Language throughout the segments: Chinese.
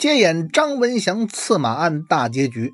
接演张文祥刺马案大结局，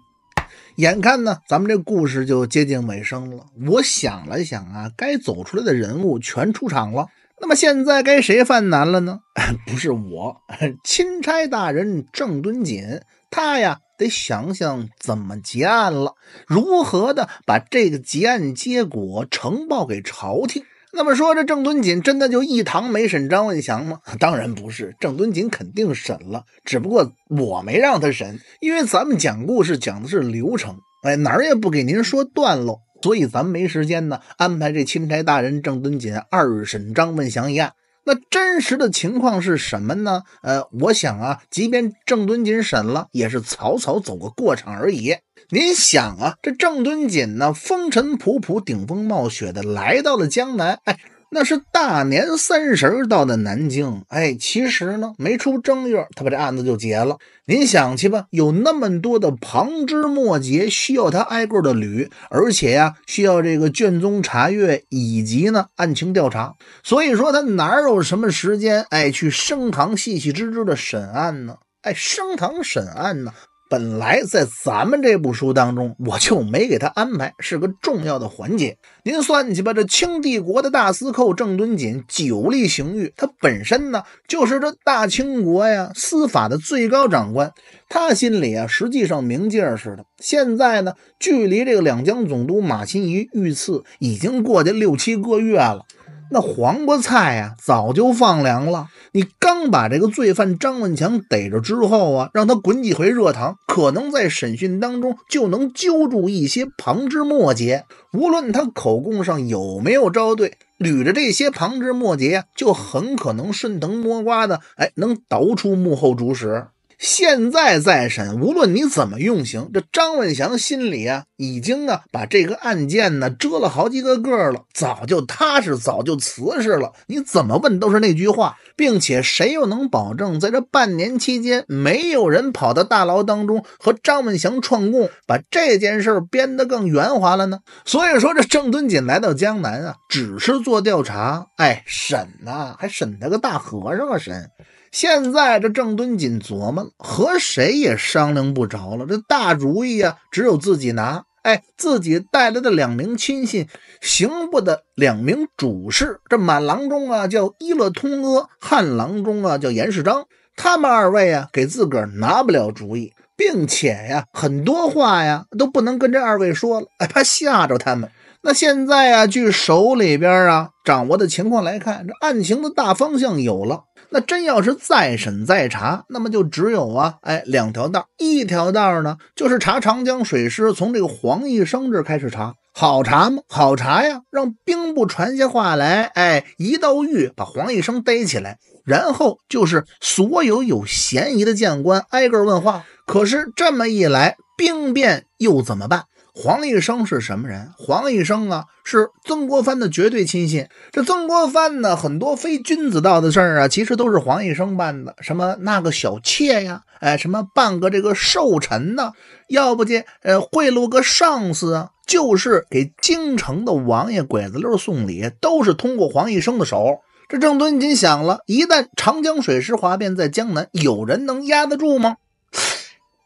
眼看呢，咱们这故事就接近尾声了。我想了想啊，该走出来的人物全出场了。那么现在该谁犯难了呢？不是我，钦差大人郑敦锦，他呀得想想怎么结案了，如何的把这个结案结果呈报给朝廷。那么说，这郑敦锦真的就一堂没审张问祥吗？当然不是，郑敦锦肯定审了，只不过我没让他审，因为咱们讲故事讲的是流程，哎，哪儿也不给您说段落，所以咱们没时间呢，安排这钦差大人郑敦锦二审张问祥一案。那真实的情况是什么呢？呃，我想啊，即便郑敦锦审了，也是草草走个过场而已。您想啊，这郑敦锦呢，风尘仆仆、顶风冒雪的来到了江南，哎，那是大年三十到的南京，哎，其实呢，没出正月，他把这案子就结了。您想去吧，有那么多的旁枝末节需要他挨个的捋，而且呀，需要这个卷宗查阅，以及呢，案情调查，所以说他哪有什么时间，哎，去升堂、细细致致的审案呢？哎，升堂审案呢？本来在咱们这部书当中，我就没给他安排是个重要的环节。您算去吧，这清帝国的大司寇郑敦锦久历刑狱，他本身呢就是这大清国呀司法的最高长官，他心里啊实际上明镜似的。现在呢，距离这个两江总督马新贻遇刺已经过去六七个月了。那黄瓜菜呀，早就放凉了。你刚把这个罪犯张万强逮着之后啊，让他滚几回热汤，可能在审讯当中就能揪住一些旁枝末节。无论他口供上有没有招对，捋着这些旁枝末节就很可能顺藤摸瓜的，哎，能倒出幕后主使。现在再审，无论你怎么用刑，这张文祥心里啊，已经啊把这个案件呢遮了好几个个了，早就踏实，早就瓷实了。你怎么问都是那句话，并且谁又能保证在这半年期间没有人跑到大牢当中和张文祥串供，把这件事编得更圆滑了呢？所以说，这郑敦锦来到江南啊，只是做调查，哎，审呐，还审他个大和尚啊，审。现在这郑敦锦琢磨了，和谁也商量不着了。这大主意啊，只有自己拿。哎，自己带来的两名亲信，刑部的两名主事，这满郎中啊叫伊乐通阿，汉郎中啊叫严世章。他们二位啊，给自个儿拿不了主意，并且呀，很多话呀都不能跟这二位说了，哎，怕吓着他们。那现在啊，据手里边啊掌握的情况来看，这案情的大方向有了。那真要是再审再查，那么就只有啊，哎，两条道一条道呢，就是查长江水师，从这个黄一生这开始查，好查吗？好查呀，让兵部传下话来，哎，一道狱把黄一生逮起来，然后就是所有有嫌疑的将官挨个问话。可是这么一来，兵变又怎么办？黄一生是什么人？黄一生啊，是曾国藩的绝对亲信。这曾国藩呢，很多非君子道的事儿啊，其实都是黄一生办的。什么那个小妾呀，哎，什么办个这个寿辰呢？要不就呃贿赂个上司啊，就是给京城的王爷鬼子溜送礼，都是通过黄一生的手。这郑敦锦想了一旦长江水师哗变在江南，有人能压得住吗？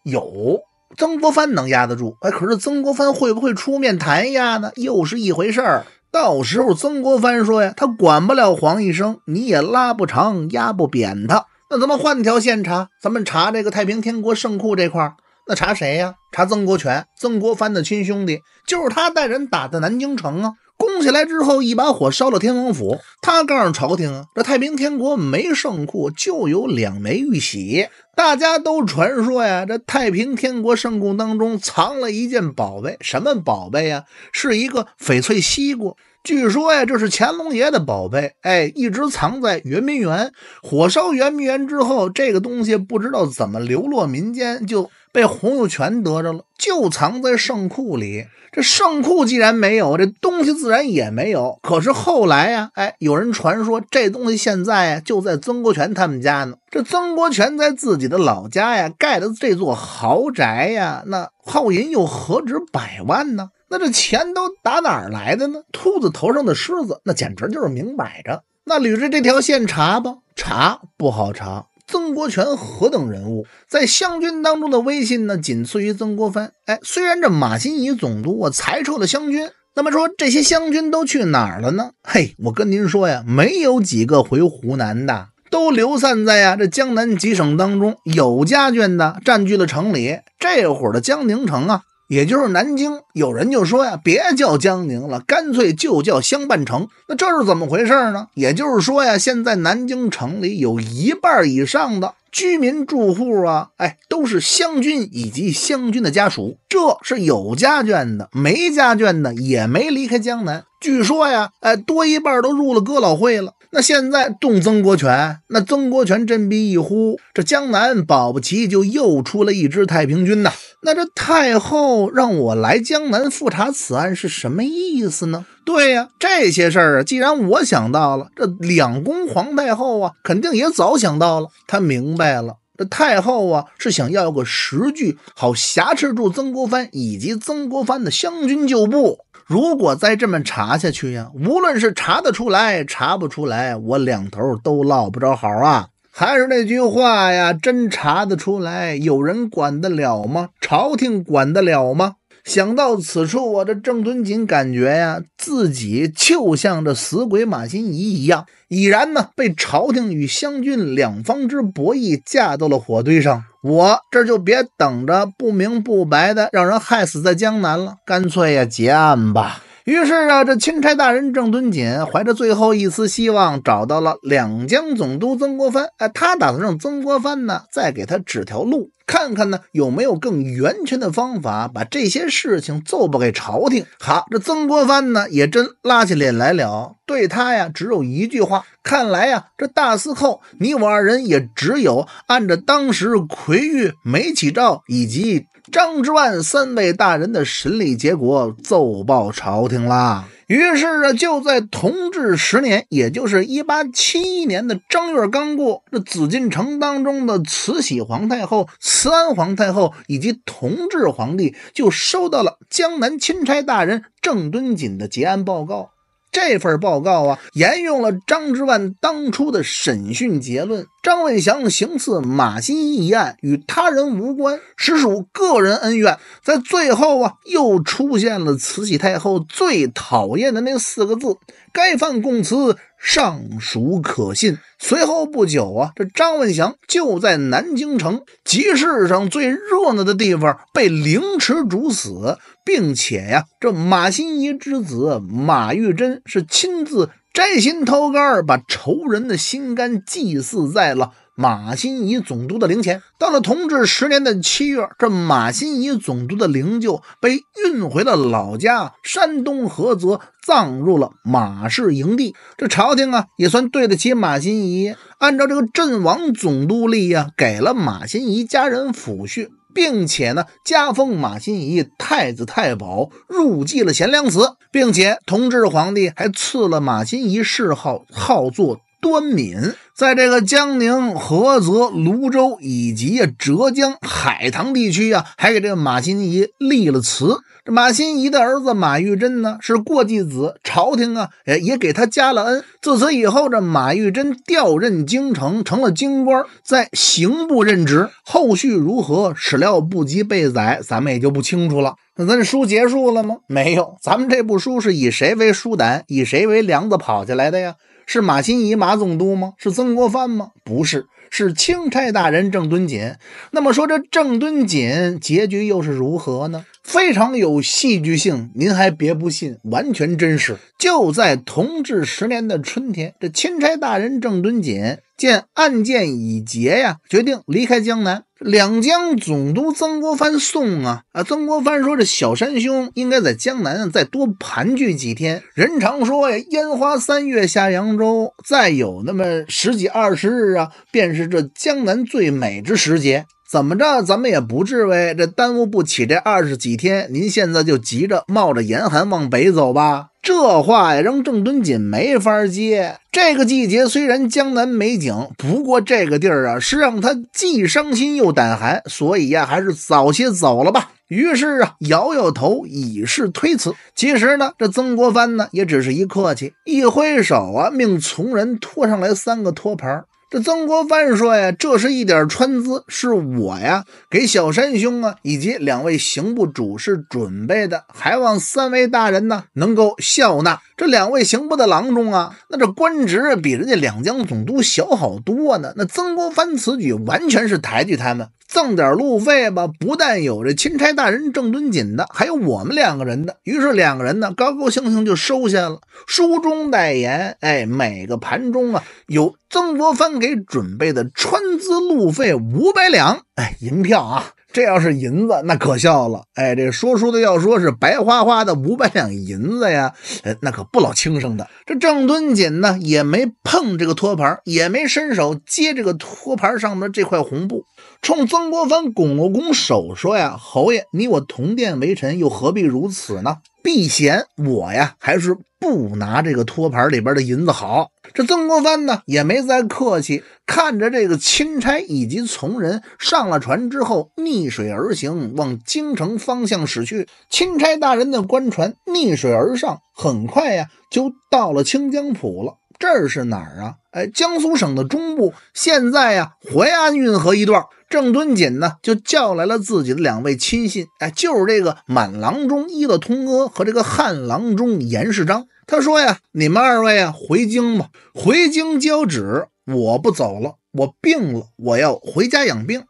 有。曾国藩能压得住，哎，可是曾国藩会不会出面弹压呢？又是一回事儿。到时候曾国藩说呀，他管不了黄医生，你也拉不长，压不扁他。那咱们换条线查，咱们查这个太平天国圣库这块儿，那查谁呀？查曾国荃，曾国藩的亲兄弟，就是他带人打的南京城啊。攻下来之后，一把火烧了天王府。他告诉朝廷啊，这太平天国没圣库，就有两枚玉玺。大家都传说呀，这太平天国圣库当中藏了一件宝贝，什么宝贝呀？是一个翡翠西瓜。据说呀，这是乾隆爷的宝贝，哎，一直藏在圆明园。火烧圆明园之后，这个东西不知道怎么流落民间，就。被洪秀全得着了，就藏在圣库里。这圣库既然没有这东西，自然也没有。可是后来呀，哎，有人传说这东西现在呀就在曾国荃他们家呢。这曾国荃在自己的老家呀盖的这座豪宅呀，那耗银又何止百万呢？那这钱都打哪儿来的呢？兔子头上的狮子，那简直就是明摆着。那捋着这条线查吧，查不好查。曾国荃何等人物，在湘军当中的威信呢，仅次于曾国藩。哎，虽然这马新贻总督啊裁撤了湘军，那么说这些湘军都去哪儿了呢？嘿，我跟您说呀，没有几个回湖南的，都流散在呀这江南几省当中。有家眷的占据了城里，这会儿的江宁城啊。也就是南京，有人就说呀，别叫江宁了，干脆就叫湘半城。那这是怎么回事呢？也就是说呀，现在南京城里有一半以上的居民住户啊，哎，都是湘军以及湘军的家属，这是有家眷的；没家眷的也没离开江南。据说呀，哎，多一半都入了哥老会了。那现在动曾国荃，那曾国荃振臂一呼，这江南保不齐就又出了一支太平军呐。那这太后让我来江南复查此案是什么意思呢？对呀，这些事儿啊，既然我想到了，这两宫皇太后啊，肯定也早想到了。她明白了，这太后啊是想要个实据，好挟持住曾国藩以及曾国藩的湘军旧部。如果再这么查下去呀，无论是查得出来，查不出来，我两头都落不着好啊。还是那句话呀，真查得出来，有人管得了吗？朝廷管得了吗？想到此处，我这郑敦锦感觉呀，自己就像这死鬼马新贻一样，已然呢被朝廷与湘军两方之博弈架到了火堆上。我这就别等着不明不白的让人害死在江南了，干脆呀结案吧。于是啊，这钦差大人郑敦锦怀着最后一丝希望，找到了两江总督曾国藩。哎，他打算让曾国藩呢再给他指条路。看看呢有没有更圆全的方法把这些事情奏报给朝廷。好，这曾国藩呢也真拉起脸来了。对他呀，只有一句话：看来呀，这大司寇，你我二人也只有按着当时奎玉、梅启照以及张之万三位大人的审理结果奏报朝廷啦。于是啊，就在同治十年，也就是一八七一年的正月刚过，这紫禁城当中的慈禧皇太后、慈安皇太后以及同治皇帝就收到了江南钦差大人郑敦锦的结案报告。这份报告啊，沿用了张之万当初的审讯结论：张文祥行刺马新一案与他人无关，实属个人恩怨。在最后啊，又出现了慈禧太后最讨厌的那四个字：该犯供词尚属可信。随后不久啊，这张文祥就在南京城集市上最热闹的地方被凌迟处死。并且呀，这马新贻之子马玉珍是亲自摘心掏肝，把仇人的心肝祭祀在了马新贻总督的灵前。到了同治十年的七月，这马新贻总督的灵柩被运回了老家山东菏泽，葬入了马氏营地。这朝廷啊，也算对得起马新贻，按照这个阵亡总督例呀，给了马新贻家人抚恤。并且呢，加封马新仪太子太保，入继了贤良祠，并且同治皇帝还赐了马新仪谥号，号作端敏。在这个江宁、菏泽、泸州以及啊浙江海塘地区啊，还给这个马新仪立了祠。这马新仪的儿子马玉珍呢，是过继子，朝廷啊，也给他加了恩。自此以后，这马玉珍调任京城，成了京官，在刑部任职。后续如何，始料不及被宰，咱们也就不清楚了。那咱这书结束了吗？没有，咱们这部书是以谁为书胆，以谁为梁子跑下来的呀？是马新贻、马总督吗？是曾国藩吗？不是，是钦差大人郑敦锦。那么说，这郑敦锦结局又是如何呢？非常有戏剧性，您还别不信，完全真实。就在同治十年的春天，这钦差大人郑敦锦见案件已结呀，决定离开江南。两江总督曾国藩送啊啊！曾国藩说：“这小山兄应该在江南再多盘踞几天。人常说呀，烟花三月下扬州，再有那么十几二十日啊，便是这江南最美之时节。”怎么着，咱们也不至于这耽误不起这二十几天。您现在就急着冒着严寒往北走吧？这话呀，让郑敦锦没法接。这个季节虽然江南美景，不过这个地儿啊，是让他既伤心又胆寒，所以呀，还是早些走了吧。于是啊，摇摇头以示推辞。其实呢，这曾国藩呢，也只是一客气，一挥手啊，命从人拖上来三个托盘儿。这曾国藩说呀：“这是一点川资，是我呀给小山兄啊以及两位刑部主事准备的，还望三位大人呢能够笑纳。”这两位刑部的郎中啊，那这官职比人家两江总督小好多呢。那曾国藩此举完全是抬举他们。赠点路费吧，不但有这钦差大人郑敦锦的，还有我们两个人的。于是两个人呢，高高兴兴就收下了。书中代言，哎，每个盘中啊，有曾国藩给准备的川资路费五百两，哎，银票啊。这要是银子，那可笑了。哎，这说书的要说是白花花的五百两银子呀，哎，那可不老轻生的。这郑敦锦呢，也没碰这个托盘，也没伸手接这个托盘上面这块红布，冲曾国藩拱了拱手，说呀：“侯爷，你我同殿为臣，又何必如此呢？避嫌，我呀还是不拿这个托盘里边的银子好。”这曾国藩呢，也没再客气，看着这个钦差以及从人上了船之后，逆水而行，往京城方向驶去。钦差大人的官船逆水而上，很快呀，就到了清江浦了。这儿是哪儿啊？哎，江苏省的中部，现在呀，淮安运河一段，郑敦锦呢就叫来了自己的两位亲信，哎，就是这个满郎中伊乐通哥和这个汉郎中严世章。他说呀，你们二位啊，回京吧，回京交旨。我不走了，我病了，我要回家养病。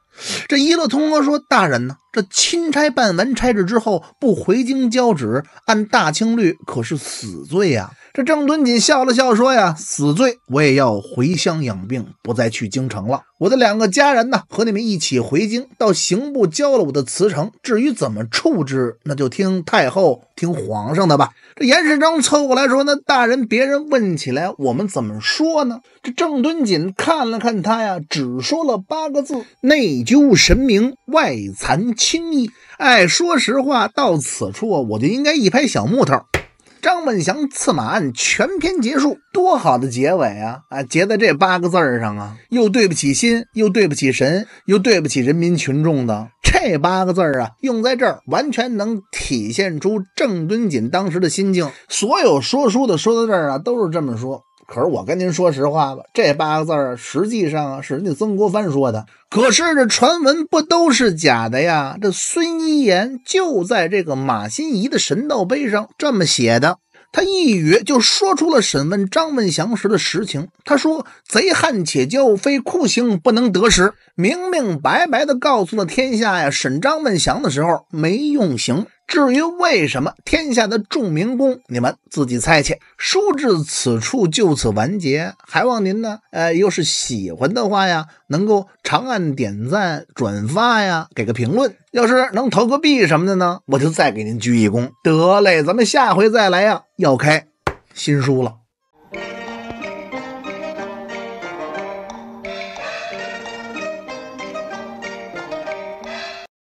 这伊乐通哥说，大人呢？这钦差办完差事之后不回京交旨，按大清律可是死罪呀！这郑敦锦笑了笑说：“呀，死罪我也要回乡养病，不再去京城了。我的两个家人呢，和你们一起回京，到刑部交了我的辞呈。至于怎么处置，那就听太后、听皇上的吧。”这严世昌凑过来说：“那大人，别人问起来，我们怎么说呢？”这郑敦锦看了看他呀，只说了八个字：“内疚神明，外惭。”轻易哎，说实话，到此处啊，我就应该一拍小木头。张本祥刺马案全篇结束，多好的结尾啊！啊，结在这八个字儿上啊，又对不起心，又对不起神，又对不起人民群众的这八个字儿啊，用在这儿完全能体现出郑敦锦当时的心境。所有说书的说到这儿啊，都是这么说。可是我跟您说实话吧，这八个字儿实际上是人家曾国藩说的。可是这传闻不都是假的呀？这孙一言就在这个马新仪的神道碑上这么写的，他一语就说出了审问张文祥时的实情。他说：“贼汉且骄，非酷刑不能得时。”明明白白的告诉了天下呀，审张文祥的时候没用刑。至于为什么天下的众民工，你们自己猜去。书至此处就此完结，还望您呢，呃，又是喜欢的话呀，能够长按点赞、转发呀，给个评论。要是能投个币什么的呢，我就再给您鞠一躬。得嘞，咱们下回再来呀，要开新书了。